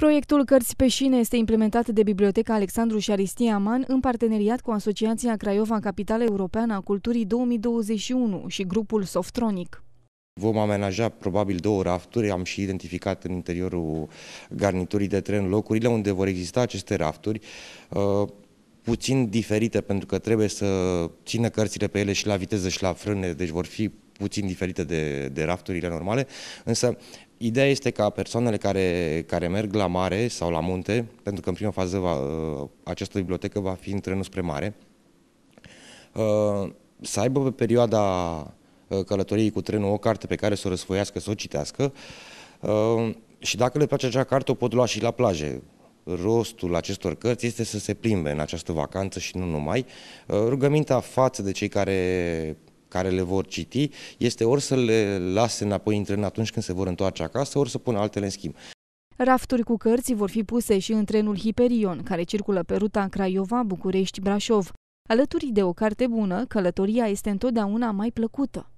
Proiectul Cărți pe șine este implementat de Biblioteca Alexandru Aristia Man în parteneriat cu Asociația Craiova Capitală Europeană a Culturii 2021 și grupul Softronic. Vom amenaja probabil două rafturi, am și identificat în interiorul garniturii de tren locurile unde vor exista aceste rafturi, uh, puțin diferite pentru că trebuie să țină cărțile pe ele și la viteză și la frâne, deci vor fi puțin diferită de, de rafturile normale, însă ideea este ca persoanele care, care merg la mare sau la munte, pentru că în prima fază va, uh, această bibliotecă va fi în trenul spre mare, uh, să aibă pe perioada uh, călătoriei cu trenul o carte pe care să o răsfoiască, să o citească și dacă le place acea carte o pot lua și la plaje. Rostul acestor cărți este să se plimbe în această vacanță și nu numai. Rugămintea față de cei care care le vor citi este ori să le lase înapoi în tren atunci când se vor întoarce acasă, ori să pună altele în schimb. Rafturi cu cărți vor fi puse și în trenul Hiperion, care circulă pe ruta Craiova-București-Brașov. Alături de o carte bună, călătoria este întotdeauna mai plăcută.